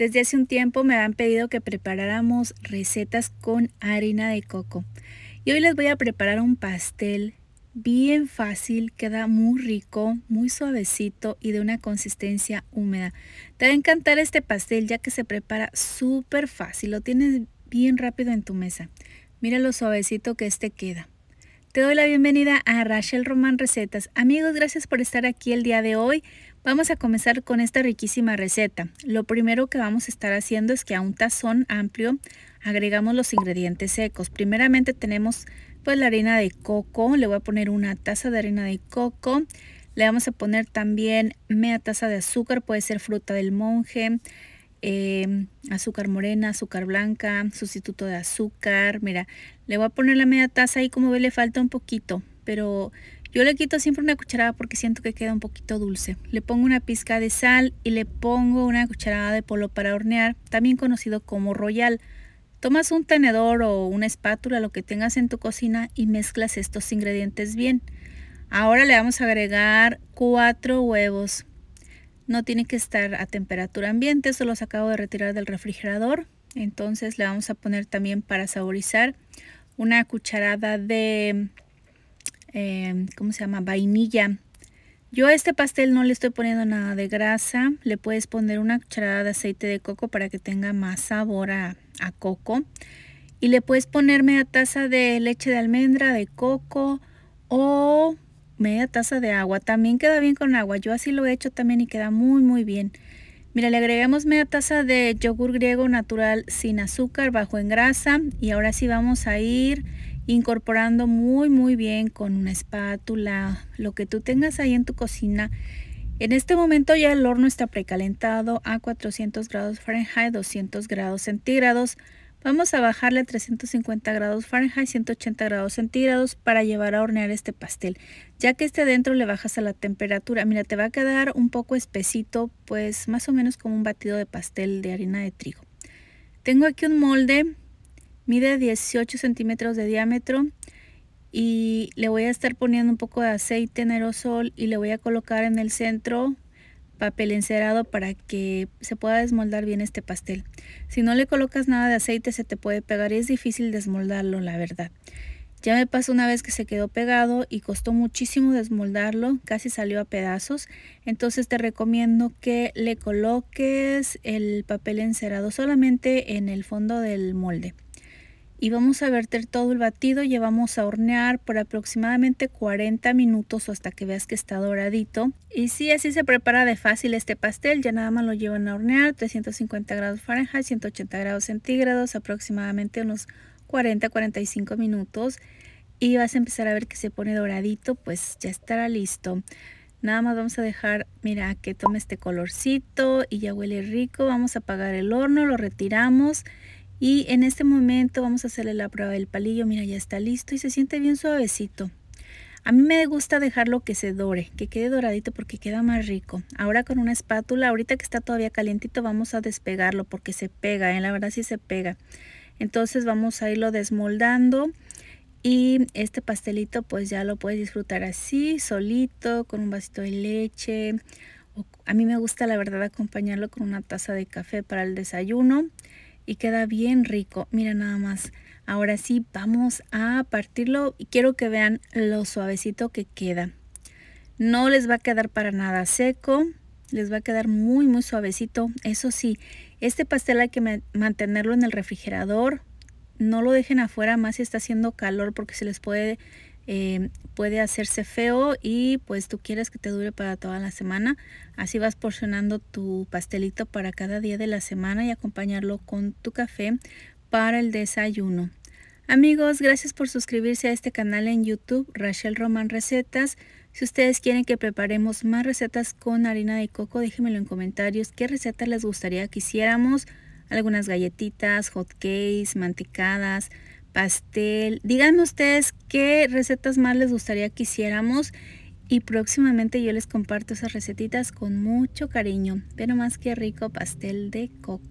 Desde hace un tiempo me han pedido que preparáramos recetas con harina de coco. Y hoy les voy a preparar un pastel bien fácil, queda muy rico, muy suavecito y de una consistencia húmeda. Te va a encantar este pastel ya que se prepara súper fácil, lo tienes bien rápido en tu mesa. Mira lo suavecito que este queda. Te doy la bienvenida a Rachel Román Recetas. Amigos, gracias por estar aquí el día de hoy. Vamos a comenzar con esta riquísima receta. Lo primero que vamos a estar haciendo es que a un tazón amplio agregamos los ingredientes secos. Primeramente tenemos pues la harina de coco, le voy a poner una taza de harina de coco. Le vamos a poner también media taza de azúcar, puede ser fruta del monje, em, azúcar morena, azúcar blanca, sustituto de azúcar. Mira, le voy a poner la media taza y como ve le falta un poquito, pero yo le quito siempre una cucharada porque siento que queda un poquito dulce. Le pongo una pizca de sal y le pongo una cucharada de polo para hornear, también conocido como royal. Tomas un tenedor o una espátula, lo que tengas en tu cocina y mezclas estos ingredientes bien. Ahora le vamos a agregar cuatro huevos. No tiene que estar a temperatura ambiente, se los acabo de retirar del refrigerador. Entonces le vamos a poner también para saborizar una cucharada de Em, ¿cómo se llama? Vainilla. Yo a este pastel no le estoy poniendo nada de grasa. Le puedes poner una cucharada de aceite de coco para que tenga más sabor a, coco. Y le puedes poner media taza de leche de almendra, de coco o media taza de agua. También queda bien con agua. Yo así lo he hecho también y queda muy muy bien. Mira, le agregamos media taza de yogur griego natural sin azúcar, bajo en grasa. Y ahora sí vamos a ir incorporando muy muy bien con una espátula, lo que tú tengas ahí en tu cocina. En este momento ya el horno está precalentado a 400 grados Fahrenheit, 200 grados centígrados. Vamos a bajarle a 350 grados Fahrenheit, 180 grados centígrados para llevar a hornear este pastel. Ya que esté adentro le bajas a la temperatura. Mira, te va a quedar un poco espesito, pues más o menos como un batido de pastel de harina de trigo. Tengo aquí un molde Mide 18 centímetros de diámetro y le voy a estar poniendo un poco de aceite en aerosol y le voy a colocar en el centro papel encerado para que se pueda desmoldar bien este pastel. Si no le colocas nada de aceite se te puede pegar y es difícil desmoldarlo la verdad. Ya me pasó una vez que se quedó pegado y costó muchísimo desmoldarlo, casi salió a pedazos. Entonces te recomiendo que le coloques el papel encerado solamente en el fondo del molde y vamos a verter todo el batido, llevamos a hornear por aproximadamente 40 minutos o hasta que veas que está doradito. Y si así se prepara de fácil este pastel, ya nada más lo llevan a hornear 350 grados Fahrenheit, 180 grados centígrados, aproximadamente unos 40-45 minutos y vas a empezar a ver que se pone doradito, pues ya estará listo. Nada más vamos a dejar, mira, que tome este colorcito y ya huele rico. Vamos a apagar el horno, lo retiramos y en este momento vamos a hacerle la prueba del palillo. Mira, ya está listo y se siente bien suavecito. A mí me gusta dejarlo que se dore, que quede doradito porque queda más rico. Ahora con una espátula, ahorita que está todavía calientito, vamos a despegarlo porque se pega, en ¿eh? la verdad sí se pega. Entonces vamos a irlo desmoldando y este pastelito pues ya lo puedes disfrutar así, solito, con un vasito de leche. A mí me gusta la verdad acompañarlo con una taza de café para el desayuno y queda bien rico. Mira nada más. Ahora sí, vamos a partirlo y quiero que vean lo suavecito que queda. No les va a quedar para nada seco, les va a quedar muy muy suavecito. Eso sí, este pastel hay que mantenerlo en el refrigerador. No lo dejen afuera más si está haciendo calor porque se les puede Em, puede hacerse feo y pues tú quieres que te dure para toda la semana. Así vas porcionando tu pastelito para cada día de la semana y acompañarlo con tu café para el desayuno. Amigos, gracias por suscribirse a este canal en YouTube, Rachel Roman Recetas. Si ustedes quieren que preparemos más recetas con harina de coco, déjenmelo en comentarios qué recetas les gustaría que hiciéramos. Algunas galletitas, hot cakes, mantecadas, pastel. Díganme ustedes qué recetas más les gustaría que hiciéramos y próximamente yo les comparto esas recetitas con mucho cariño. Pero más que rico pastel de coco.